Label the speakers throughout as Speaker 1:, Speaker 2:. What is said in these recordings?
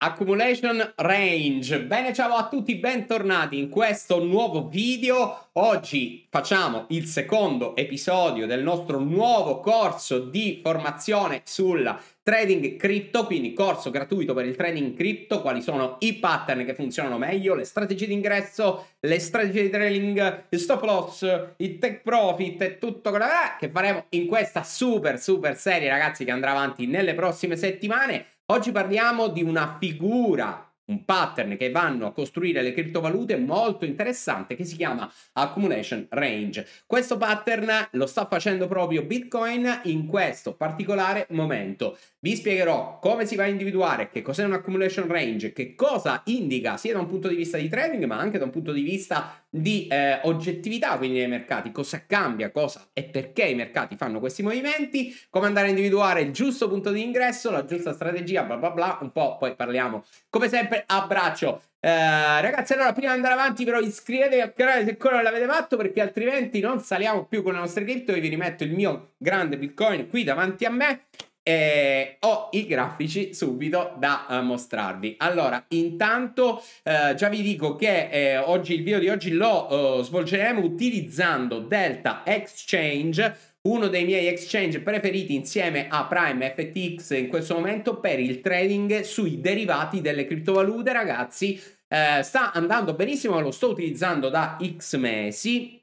Speaker 1: Accumulation Range. Bene, ciao a tutti, bentornati in questo nuovo video. Oggi facciamo il secondo episodio del nostro nuovo corso di formazione sulla trading cripto, quindi corso gratuito per il trading cripto, quali sono i pattern che funzionano meglio, le strategie di ingresso, le strategie di trading, il stop loss, il take profit e tutto quello che faremo in questa super super serie ragazzi che andrà avanti nelle prossime settimane. Oggi parliamo di una figura, un pattern che vanno a costruire le criptovalute molto interessante che si chiama Accumulation Range. Questo pattern lo sta facendo proprio Bitcoin in questo particolare momento. Vi spiegherò come si va a individuare, che cos'è un accumulation range, che cosa indica sia da un punto di vista di trading ma anche da un punto di vista di eh, oggettività, quindi dei mercati, cosa cambia, cosa e perché i mercati fanno questi movimenti, come andare a individuare il giusto punto di ingresso, la giusta strategia, bla bla bla, un po' poi parliamo come sempre abbraccio. braccio. Eh, ragazzi, allora prima di andare avanti, però iscrivetevi al canale se ancora non l'avete fatto perché altrimenti non saliamo più con le nostre cripto. e vi rimetto il mio grande Bitcoin qui davanti a me eh, ho i grafici subito da eh, mostrarvi. Allora, intanto eh, già vi dico che eh, oggi il video di oggi lo eh, svolgeremo utilizzando Delta Exchange, uno dei miei exchange preferiti insieme a Prime FTX in questo momento per il trading sui derivati delle criptovalute, ragazzi. Eh, sta andando benissimo, lo sto utilizzando da X mesi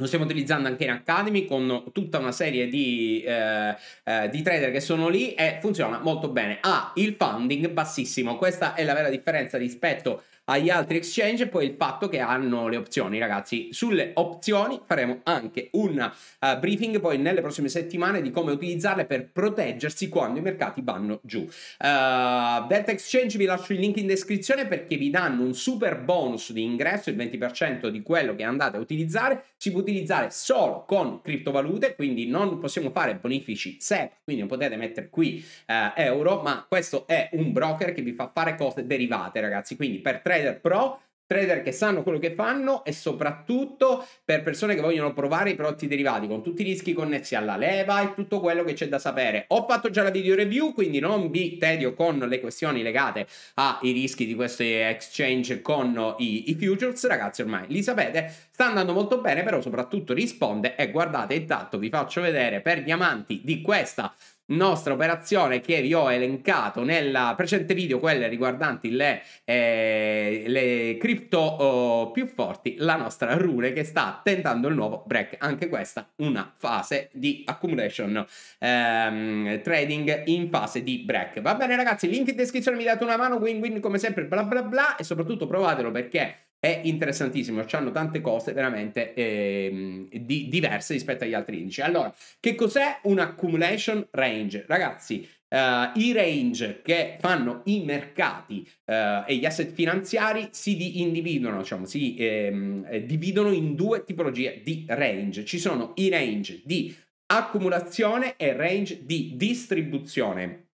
Speaker 1: lo stiamo utilizzando anche in Academy con tutta una serie di, eh, eh, di, trader che sono lì e funziona molto bene. Ha ah, il funding bassissimo, questa è la vera differenza rispetto agli altri exchange, poi il fatto che hanno le opzioni, ragazzi. Sulle opzioni faremo anche un uh, briefing poi nelle prossime settimane di come utilizzarle per proteggersi quando i mercati vanno giù. Uh, Delta Exchange vi lascio il link in descrizione perché vi danno un super bonus di ingresso, il 20% di quello che andate a utilizzare, si può utilizzare solo con criptovalute, quindi non possiamo fare bonifici SEP, quindi non potete mettere qui uh, euro, ma questo è un broker che vi fa fare cose derivate, ragazzi. Quindi per 3 trader pro, trader che sanno quello che fanno e soprattutto per persone che vogliono provare i prodotti derivati con tutti i rischi connessi alla leva e tutto quello che c'è da sapere. Ho fatto già la video review, quindi non vi tedio con le questioni legate ai rischi di questi exchange con i, i futures, ragazzi ormai li sapete sta andando molto bene, però soprattutto risponde e guardate intanto vi faccio vedere per gli amanti di questa nostra operazione che vi ho elencato nel precedente video, quelle riguardanti le, eh, le cripto oh, più forti, la nostra Rune che sta tentando il nuovo break. Anche questa una fase di accumulation ehm, trading in fase di break. Va bene ragazzi, link in descrizione, mi date una mano, win win come sempre, bla bla bla e soprattutto provatelo perché è interessantissimo, hanno tante cose veramente eh, di, diverse rispetto agli altri indici. Allora, che cos'è un accumulation range? Ragazzi, Uh, I range che fanno i mercati uh, e gli asset finanziari si di individuano, diciamo, si ehm, dividono in due tipologie di range. Ci sono i range di accumulazione e range di distribuzione.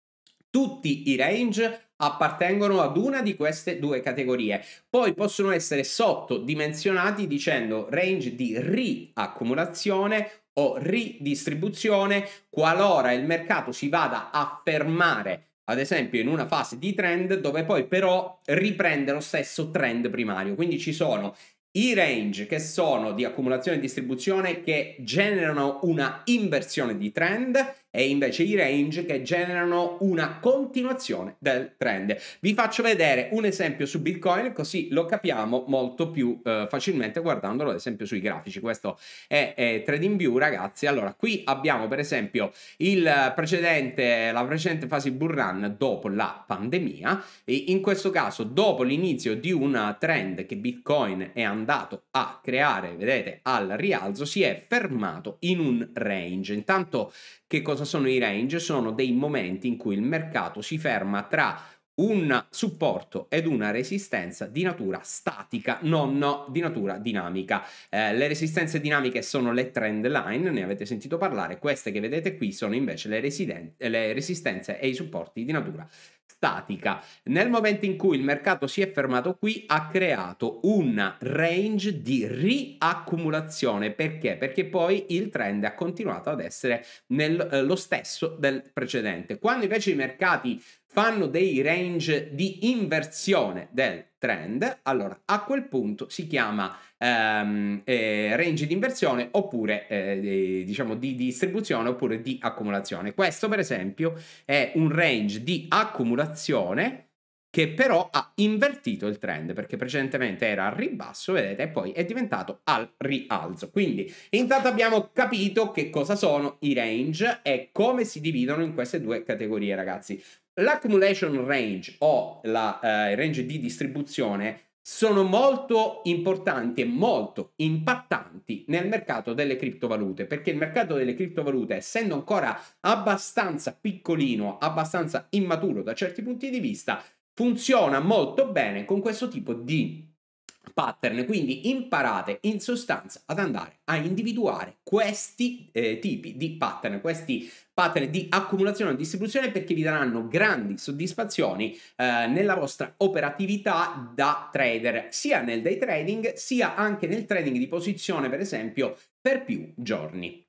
Speaker 1: Tutti i range appartengono ad una di queste due categorie. Poi possono essere sottodimensionati dicendo range di riaccumulazione o ridistribuzione qualora il mercato si vada a fermare ad esempio in una fase di trend dove poi però riprende lo stesso trend primario quindi ci sono i range che sono di accumulazione e distribuzione che generano una inversione di trend e invece i range che generano una continuazione del trend. Vi faccio vedere un esempio su Bitcoin così lo capiamo molto più eh, facilmente guardandolo ad esempio sui grafici. Questo è, è TradingView ragazzi. Allora qui abbiamo per esempio il precedente, la precedente fase bull run dopo la pandemia e in questo caso dopo l'inizio di un trend che Bitcoin è andato a creare, vedete, al rialzo si è fermato in un range. Intanto che cosa cosa sono i range? Sono dei momenti in cui il mercato si ferma tra un supporto ed una resistenza di natura statica, non no, di natura dinamica. Eh, le resistenze dinamiche sono le trend line, ne avete sentito parlare, queste che vedete qui sono invece le, le resistenze e i supporti di natura statica. Nel momento in cui il mercato si è fermato qui ha creato una range di riaccumulazione, perché? Perché poi il trend ha continuato ad essere nel, eh, lo stesso del precedente. Quando invece i mercati fanno dei range di inversione del trend, allora a quel punto si chiama ehm, eh, range di inversione oppure eh, diciamo di distribuzione oppure di accumulazione. Questo per esempio è un range di accumulazione che però ha invertito il trend perché precedentemente era al ribasso, vedete, e poi è diventato al rialzo. Quindi intanto abbiamo capito che cosa sono i range e come si dividono in queste due categorie, ragazzi. L'accumulation range o la eh, range di distribuzione sono molto importanti e molto impattanti nel mercato delle criptovalute perché il mercato delle criptovalute essendo ancora abbastanza piccolino abbastanza immaturo da certi punti di vista funziona molto bene con questo tipo di pattern. Quindi imparate in sostanza ad andare a individuare questi eh, tipi di pattern, questi pattern di accumulazione e distribuzione perché vi daranno grandi soddisfazioni eh, nella vostra operatività da trader, sia nel day trading sia anche nel trading di posizione, per esempio, per più giorni.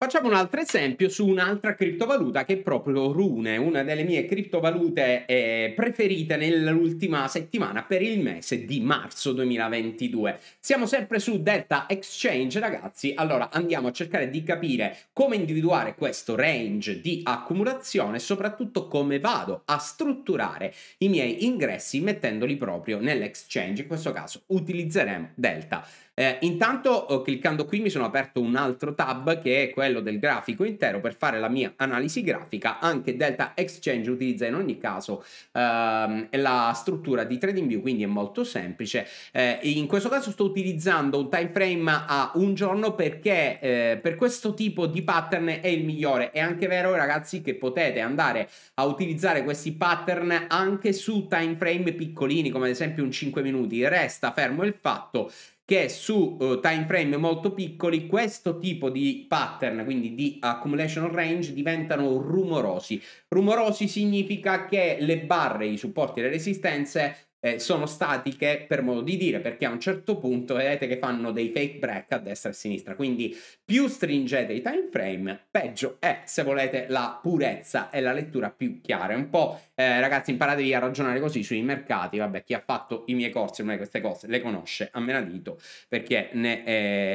Speaker 1: Facciamo un altro esempio su un'altra criptovaluta che è proprio Rune, una delle mie criptovalute eh, preferite nell'ultima settimana per il mese di marzo 2022. Siamo sempre su Delta Exchange, ragazzi. Allora andiamo a cercare di capire come individuare questo range di accumulazione e soprattutto come vado a strutturare i miei ingressi mettendoli proprio nell'exchange. In questo caso utilizzeremo Delta. Eh, intanto oh, cliccando qui mi sono aperto un altro tab che è quello quello del grafico intero per fare la mia analisi grafica. Anche Delta Exchange utilizza in ogni caso ehm, la struttura di TradingView, quindi è molto semplice. Eh, in questo caso sto utilizzando un time frame a un giorno perché eh, per questo tipo di pattern è il migliore. È anche vero, ragazzi, che potete andare a utilizzare questi pattern anche su time frame piccolini, come ad esempio un 5 minuti. Resta fermo il fatto che su uh, time frame molto piccoli questo tipo di pattern, quindi di accumulation range, diventano rumorosi. Rumorosi significa che le barre, i supporti e le resistenze eh, sono statiche per modo di dire, perché a un certo punto vedete che fanno dei fake break a destra e a sinistra. Quindi più stringete i time frame, peggio è se volete la purezza e la lettura più chiara. È Un po' eh, ragazzi, imparatevi a ragionare così sui mercati. Vabbè, chi ha fatto i miei corsi, una queste cose le conosce a menadito, perché ne,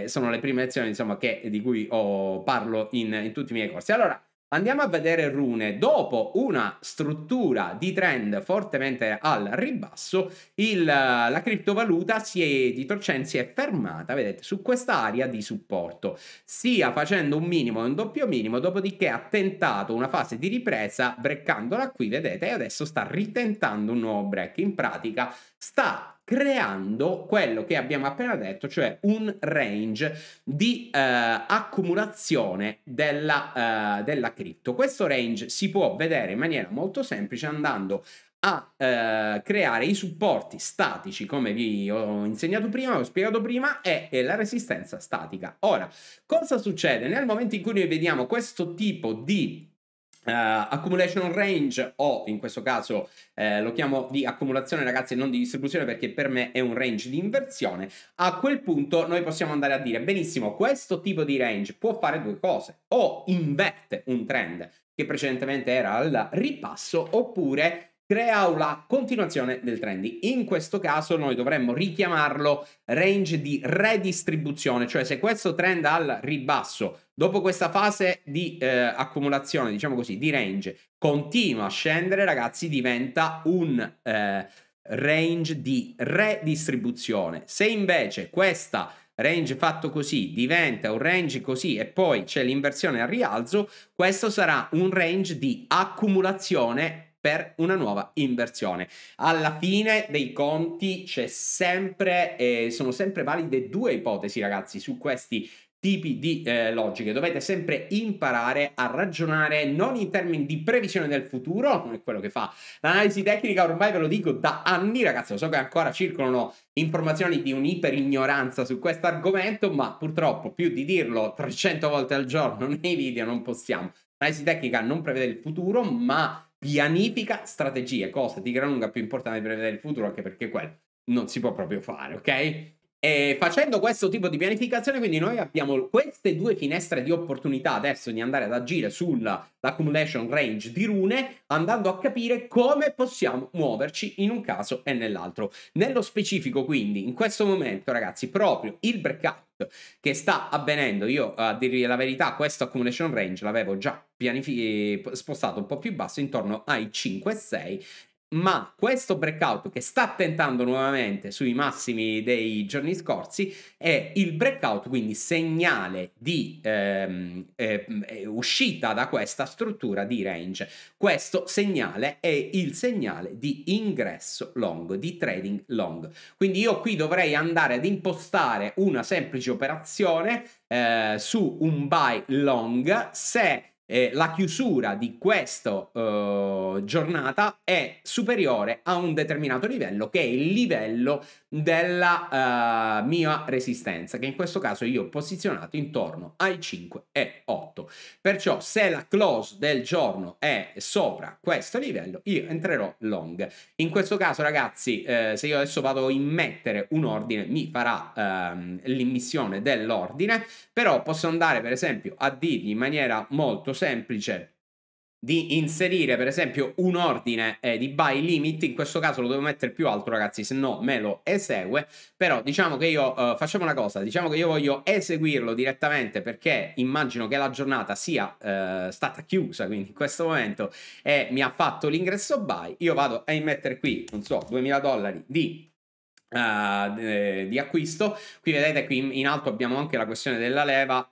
Speaker 1: eh, sono le prime lezioni insomma, che, di cui oh, parlo in, in tutti i miei corsi. Allora. Andiamo a vedere rune. Dopo una struttura di trend fortemente al ribasso, il, la criptovaluta si è, di Torcen si è fermata, vedete, su questa area di supporto, sia facendo un minimo e un doppio minimo, dopodiché ha tentato una fase di ripresa breccandola qui, vedete, e adesso sta ritentando un nuovo break. In pratica sta creando quello che abbiamo appena detto, cioè un range di eh, accumulazione della, eh, della cripto. Questo range si può vedere in maniera molto semplice andando a eh, creare i supporti statici come vi ho insegnato prima, ho spiegato prima, e, e, la resistenza statica. Ora, cosa succede? Nel momento in cui noi vediamo questo tipo di Uh, accumulation range o in questo caso eh, lo chiamo di accumulazione ragazzi e non di distribuzione perché per me è un range di inversione a quel punto noi possiamo andare a dire benissimo questo tipo di range può fare due cose o inverte un trend che precedentemente era al ripasso oppure crea una continuazione del trend. In questo caso noi dovremmo richiamarlo range di redistribuzione, cioè se questo trend al ribasso Dopo questa fase di eh, accumulazione, diciamo così, di range, continua a scendere, ragazzi, diventa un eh, range di redistribuzione. Se invece questa range fatto così diventa un range così e poi c'è l'inversione al rialzo, questo sarà un range di accumulazione per una nuova inversione. Alla fine dei conti c'è sempre, eh, sono sempre valide due ipotesi ragazzi su questi tipi di eh, logiche. Dovete sempre imparare a ragionare non in termini di previsione del futuro, come quello che fa l'analisi tecnica, ormai ve lo dico da anni, ragazzi, lo so che ancora circolano informazioni di un'iperignoranza su questo argomento, ma purtroppo più di dirlo 300 volte al giorno nei video non possiamo. L'analisi tecnica non prevede il futuro, ma pianifica strategie, cosa di gran lunga più importante per prevedere il futuro, anche perché quello non si può proprio fare, ok? E facendo questo tipo di pianificazione, quindi noi abbiamo queste due finestre di opportunità adesso di andare ad agire sull'accumulation range di rune, andando a capire come possiamo muoverci in un caso e nell'altro. Nello specifico, quindi, in questo momento, ragazzi, proprio il breakout che sta avvenendo, io a dirvi la verità, questo accumulation range l'avevo già eh, spostato un po' più basso, intorno ai 5,6 ma questo breakout che sta tentando nuovamente sui massimi dei giorni scorsi è il breakout, quindi segnale di ehm, ehm, eh, uscita da questa struttura di range. Questo segnale è il segnale di ingresso long, di trading long. Quindi io qui dovrei andare ad impostare una semplice operazione eh, su un buy long se eh, la chiusura di questa eh, giornata è superiore a un determinato livello che è il livello della uh, mia resistenza che in questo caso io ho posizionato intorno ai 5 e 8 perciò se la close del giorno è sopra questo livello io entrerò long in questo caso ragazzi eh, se io adesso vado a mettere un ordine mi farà ehm, l'immissione dell'ordine però posso andare per esempio a dirgli in maniera molto semplice di inserire per esempio un ordine eh, di buy limit, in questo caso lo devo mettere più alto ragazzi, se no me lo esegue, però diciamo che io, eh, facciamo una cosa, diciamo che io voglio eseguirlo direttamente perché immagino che la giornata sia eh, stata chiusa, quindi in questo momento e mi ha fatto l'ingresso buy, io vado a immettere qui, non so, 2000 dollari di Uh, di acquisto qui vedete qui in alto abbiamo anche la questione della leva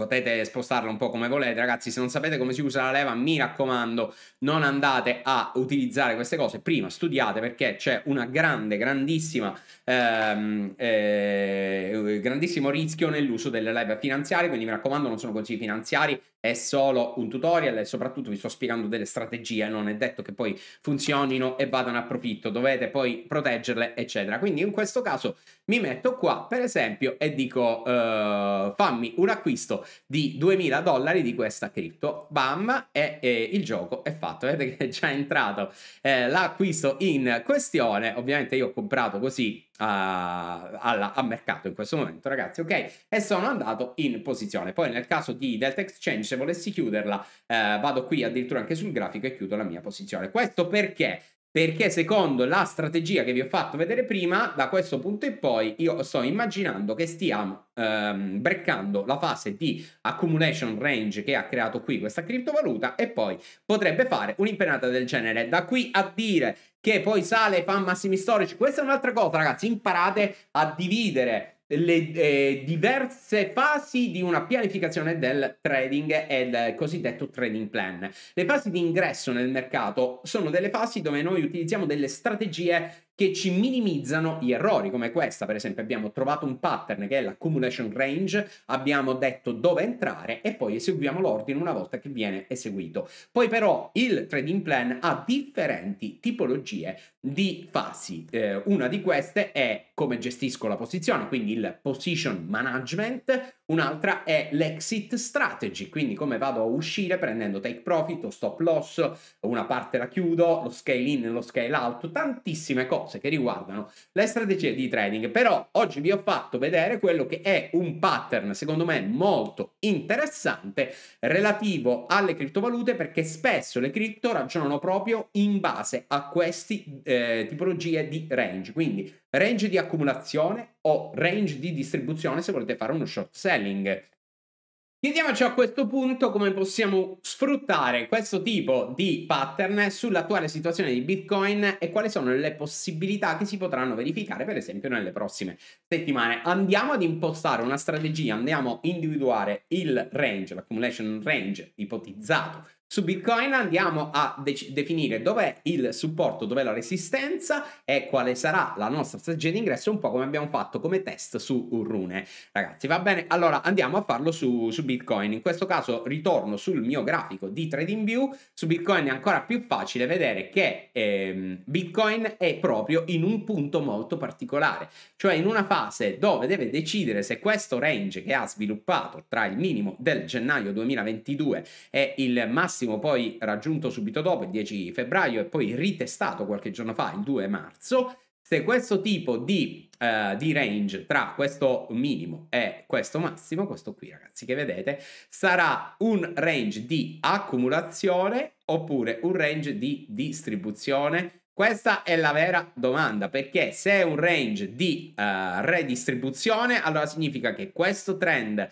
Speaker 1: Potete spostarla un po' come volete, ragazzi. Se non sapete come si usa la leva, mi raccomando, non andate a utilizzare queste cose. Prima studiate perché c'è una grande, grandissima, ehm, eh, grandissimo rischio nell'uso delle leve finanziarie. Quindi mi raccomando, non sono consigli finanziari, è solo un tutorial e soprattutto vi sto spiegando delle strategie, non è detto che poi funzionino e vadano a profitto, dovete poi proteggerle, eccetera. Quindi in questo caso mi metto qua, per esempio, e dico eh, fammi un acquisto di 2000 dollari di questa cripto, bam, e, e, il gioco è fatto. Vedete che è già entrato eh, l'acquisto in questione, ovviamente io ho comprato così a, alla, a, mercato in questo momento, ragazzi, ok? E sono andato in posizione. Poi nel caso di Delta Exchange, se volessi chiuderla, eh, vado qui addirittura anche sul grafico e chiudo la mia posizione. Questo perché? Perché secondo la strategia che vi ho fatto vedere prima, da questo punto in poi io sto immaginando che stiamo ehm, breccando la fase di accumulation range che ha creato qui questa criptovaluta e poi potrebbe fare un'impennata del genere. Da qui a dire che poi sale e fa massimi storici. Questa è un'altra cosa, ragazzi. Imparate a dividere le eh, diverse fasi di una pianificazione del trading e del cosiddetto trading plan. Le fasi di ingresso nel mercato sono delle fasi dove noi utilizziamo delle strategie che ci minimizzano gli errori, come questa per esempio abbiamo trovato un pattern che è l'accumulation range, abbiamo detto dove entrare e poi eseguiamo l'ordine una volta che viene eseguito. Poi però il trading plan ha differenti tipologie di fasi, eh, una di queste è come gestisco la posizione, quindi il position management, Un'altra è l'exit strategy, quindi come vado a uscire prendendo take profit o stop loss, una parte la chiudo, lo scale in, lo scale out, tantissime cose che riguardano le strategie di trading. Però oggi vi ho fatto vedere quello che è un pattern, secondo me, molto interessante relativo alle criptovalute perché spesso le cripto ragionano proprio in base a queste eh, tipologie di range. Quindi range di accumulazione o range di distribuzione se volete fare uno short selling. Chiediamoci a questo punto come possiamo sfruttare questo tipo di pattern sull'attuale situazione di Bitcoin e quali sono le possibilità che si potranno verificare per esempio nelle prossime settimane. Andiamo ad impostare una strategia, andiamo a individuare il range, l'accumulation range ipotizzato su Bitcoin andiamo a dec- definire dov'è il supporto, dov'è la resistenza e quale sarà la nostra strategia di ingresso, un po' come abbiamo fatto come test su Rune. Ragazzi, va bene? Allora andiamo a farlo su, su Bitcoin. In questo caso ritorno sul mio grafico di TradingView. Su Bitcoin è ancora più facile vedere che ehm, Bitcoin è proprio in un punto molto particolare, cioè in una fase dove deve decidere se questo range che ha sviluppato tra il minimo del gennaio 2022 e il massimo massimo poi raggiunto subito dopo il 10 febbraio e poi ritestato qualche giorno fa il 2 marzo, se questo tipo di, uh, di, range tra questo minimo e questo massimo, questo qui ragazzi che vedete, sarà un range di accumulazione oppure un range di distribuzione? Questa è la vera domanda, perché se è un range di uh, redistribuzione, allora significa che questo trend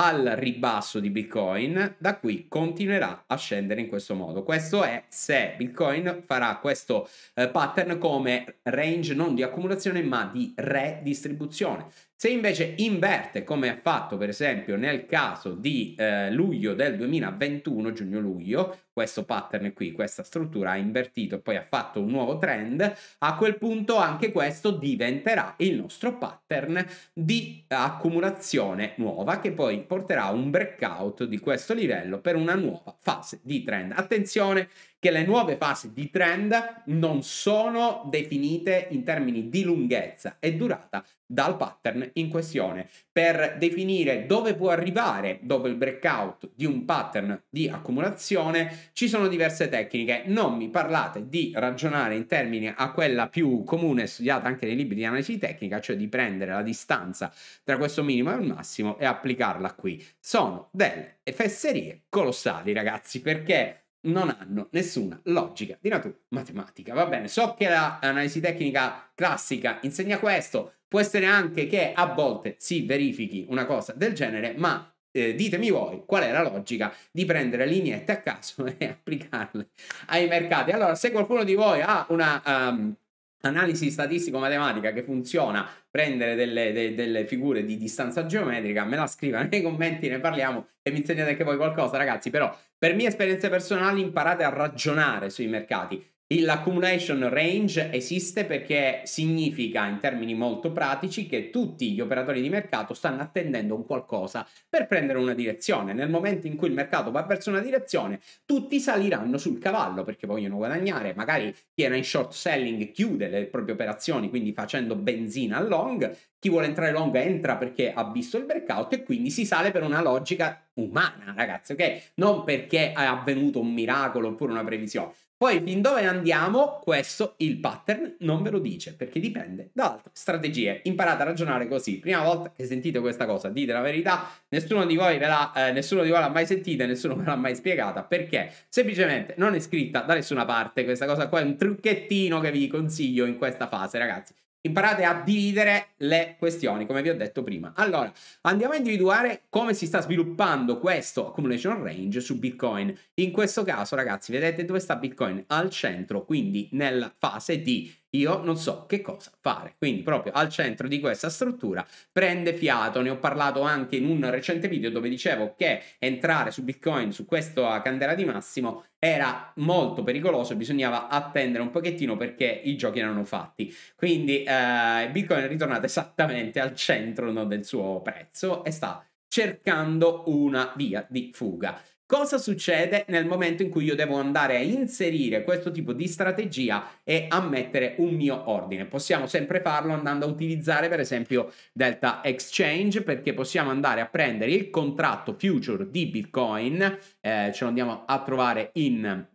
Speaker 1: al ribasso di Bitcoin, da qui continuerà a scendere in questo modo. Questo è se Bitcoin farà questo eh, pattern come range non di accumulazione ma di redistribuzione. Se invece inverte, come ha fatto per esempio nel caso di eh, luglio del 2021, giugno-luglio, questo pattern qui, questa struttura ha invertito, poi ha fatto un nuovo trend, a quel punto anche questo diventerà il nostro pattern di accumulazione nuova che poi porterà a un breakout di questo livello per una nuova fase di trend. Attenzione che le nuove fasi di trend non sono definite in termini di lunghezza e durata dal pattern in questione. Per definire dove può arrivare dopo il breakout di un pattern di accumulazione ci sono diverse tecniche. Non mi parlate di ragionare in termini a quella più comune studiata anche nei libri di analisi tecnica, cioè di prendere la distanza tra questo minimo e il massimo e applicarla qui. Sono delle fesserie colossali, ragazzi, perché non hanno nessuna logica di natura matematica. Va bene, so che l'analisi tecnica classica insegna questo, può essere anche che a volte si verifichi una cosa del genere, ma eh, ditemi voi qual è la logica di prendere lineette a caso e applicarle ai mercati. Allora, se qualcuno di voi ha una... Um, analisi statistico-matematica che funziona, prendere delle, de, delle, figure di distanza geometrica, me la scriva nei commenti, ne parliamo e mi insegnate anche voi qualcosa, ragazzi. Però, per mie esperienze personali, imparate a ragionare sui mercati. L'accumulation range esiste perché significa in termini molto pratici che tutti gli operatori di mercato stanno attendendo un qualcosa per prendere una direzione. Nel momento in cui il mercato va verso una direzione, tutti saliranno sul cavallo perché vogliono guadagnare. Magari chi era in short selling chiude le proprie operazioni, quindi facendo benzina a long. Chi vuole entrare long entra perché ha visto il breakout e quindi si sale per una logica umana, ragazzi, ok? Non perché è avvenuto un miracolo oppure una previsione. Poi fin dove andiamo, questo il pattern non ve lo dice, perché dipende da altre strategie. Imparate a ragionare così. Prima volta che sentite questa cosa, dite la verità, nessuno di voi, l'ha, eh, nessuno di voi l'ha mai sentita, nessuno ve l'ha mai spiegata, perché semplicemente non è scritta da nessuna parte. Questa cosa qua è un trucchettino che vi consiglio in questa fase, ragazzi. Imparate a dividere le questioni, come vi ho detto prima. Allora, andiamo a individuare come si sta sviluppando questo accumulation range su Bitcoin. In questo caso, ragazzi, vedete dove sta Bitcoin? Al centro, quindi nella fase di io non so che cosa fare. Quindi proprio al centro di questa struttura prende fiato, ne ho parlato anche in un recente video dove dicevo che entrare su Bitcoin su questa candela di massimo era molto pericoloso, bisognava attendere un pochettino perché i giochi erano fatti. Quindi eh, Bitcoin è ritornato esattamente al centro no, del suo prezzo e sta cercando una via di fuga. Cosa succede nel momento in cui io devo andare a inserire questo tipo di strategia e a mettere un mio ordine? Possiamo sempre farlo andando a utilizzare per esempio Delta Exchange perché possiamo andare a prendere il contratto future di Bitcoin, eh, ce lo andiamo a trovare in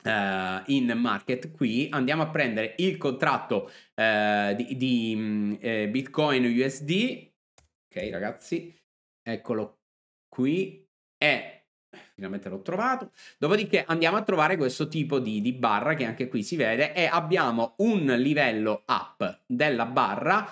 Speaker 1: Uh, in market qui andiamo a prendere il contratto uh, di, di um, bitcoin usd ok ragazzi eccolo qui e finalmente l'ho trovato. Dopodiché andiamo a trovare questo tipo di, di, barra che anche qui si vede e abbiamo un livello up della barra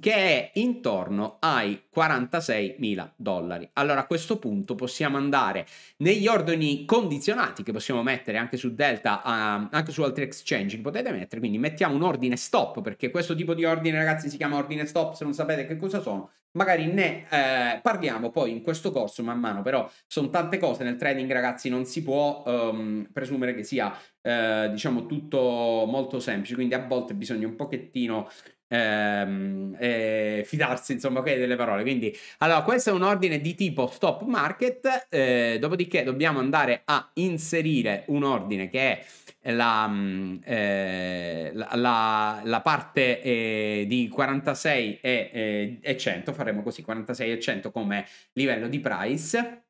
Speaker 1: che è intorno ai 46 mila dollari. Allora a questo punto possiamo andare negli ordini condizionati che possiamo mettere anche su Delta, um, anche su altri exchange li potete mettere, quindi mettiamo un ordine stop perché questo tipo di ordine ragazzi si chiama ordine stop, se non sapete che cosa sono magari ne eh, parliamo poi in questo corso man mano, però sono tante cose nel trading ragazzi, non si può um, presumere che sia eh, diciamo tutto molto semplice, quindi a volte bisogna un pochettino ehm, eh, fidarsi insomma okay, delle parole quindi allora questo è un ordine di tipo stop market eh, dopodiché dobbiamo andare a inserire un ordine che è la, mm, eh, la, la, la parte eh, di 46 e, eh, e 100 faremo così 46 e 100 come livello di price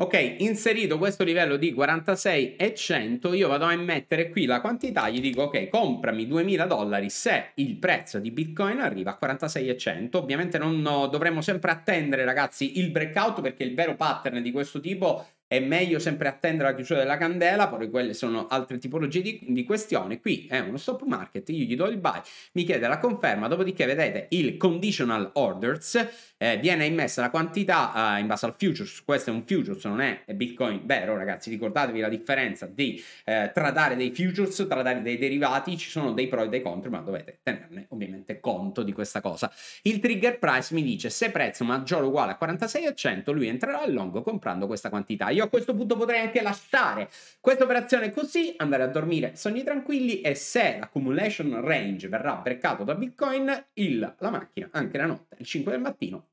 Speaker 1: Ok, inserito questo livello di 46 e 100, io vado a mettere qui la quantità, gli dico ok, comprami 2000 dollari se il prezzo di Bitcoin arriva a 46 e 100. Ovviamente non dovremmo sempre attendere ragazzi il breakout perché il vero pattern di questo tipo è meglio sempre attendere la chiusura della candela, poi quelle sono altre tipologie di, di questioni. Qui è uno stop market, io gli do il buy, mi chiede la conferma, dopodiché vedete il conditional orders eh, viene immessa la quantità eh, in base al futures, questo è un futures, non è Bitcoin vero ragazzi, ricordatevi la differenza di eh, tradare dei futures, tradare dei derivati, ci sono dei pro e dei contro, ma dovete tenerne ovviamente conto di questa cosa. Il trigger price mi dice se prezzo maggiore o uguale a 46,100 lui entrerà al long comprando questa quantità. Io a questo punto potrei anche lasciare questa operazione così, andare a dormire sogni tranquilli e se l'accumulation range verrà breccato da Bitcoin, il, la macchina anche la notte, il 5 del mattino,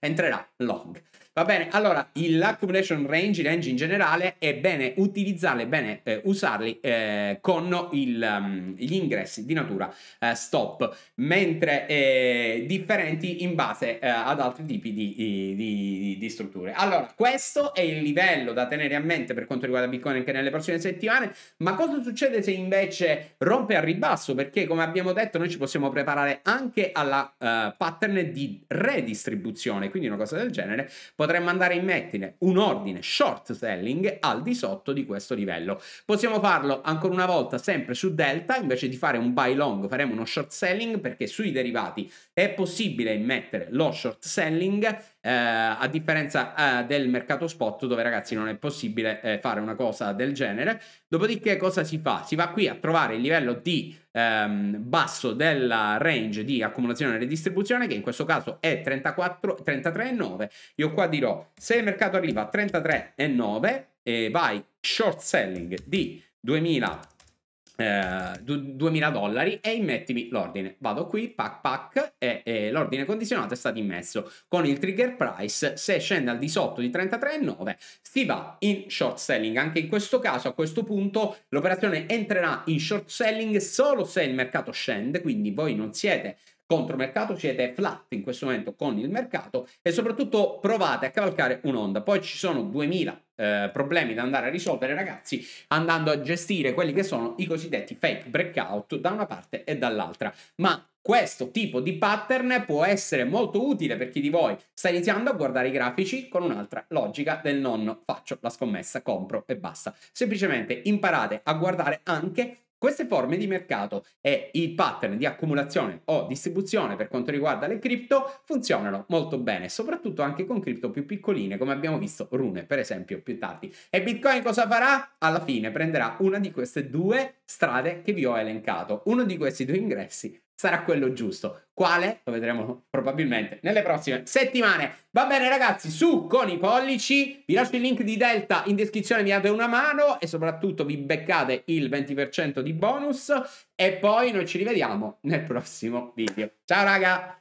Speaker 1: entrerà log. Va bene, allora l'accumulation range, i range in generale, è bene utilizzarli, è bene eh, usarli eh, con il, um, gli ingressi di natura eh, stop, mentre eh, differenti in base eh, ad altri tipi di, di, di, di, strutture. Allora, questo è il livello da tenere a mente per quanto riguarda Bitcoin anche nelle prossime settimane, ma cosa succede se invece rompe a ribasso? Perché come abbiamo detto noi ci possiamo preparare anche alla uh, pattern di redistribuzione, quindi una cosa del genere potrebbe potremmo andare in mettine un ordine short selling al di sotto di questo livello. Possiamo farlo ancora una volta sempre su Delta, invece di fare un buy long faremo uno short selling perché sui derivati è possibile immettere lo short selling eh, a differenza eh, del mercato spot dove ragazzi non è possibile eh, fare una cosa del genere. Dopodiché cosa si fa? Si va qui a trovare il livello di ehm, basso della range di accumulazione e redistribuzione che in questo caso è 33,9. Io qua dirò se il mercato arriva a 33,9 e vai short selling di 2000 eh, 2000 dollari e immettimi l'ordine. Vado qui, pac pac, e, e l'ordine condizionato è stato immesso. Con il trigger price, se scende al di sotto di 33,9 si va in short selling. Anche in questo caso, a questo punto, l'operazione entrerà in short selling solo se il mercato scende, quindi voi non siete contromercato, siete flat in questo momento con il mercato e soprattutto provate a cavalcare un'onda. Poi ci sono 2000 eh, problemi da andare a risolvere, ragazzi, andando a gestire quelli che sono i cosiddetti fake breakout da una parte e dall'altra. Ma questo tipo di pattern può essere molto utile per chi di voi sta iniziando a guardare i grafici con un'altra logica del non faccio la scommessa, compro e basta. Semplicemente imparate a guardare anche queste forme di mercato e i pattern di accumulazione o distribuzione per quanto riguarda le cripto funzionano molto bene, soprattutto anche con cripto più piccoline come abbiamo visto Rune per esempio più tardi. E Bitcoin cosa farà? Alla fine prenderà una di queste due strade che vi ho elencato, uno di questi due ingressi sarà quello giusto. Quale? Lo vedremo probabilmente nelle prossime settimane. Va bene ragazzi, su con i pollici, vi lascio il link di Delta in descrizione, mi date una mano e soprattutto vi beccate il 20% di bonus e poi noi ci rivediamo nel prossimo video. Ciao raga!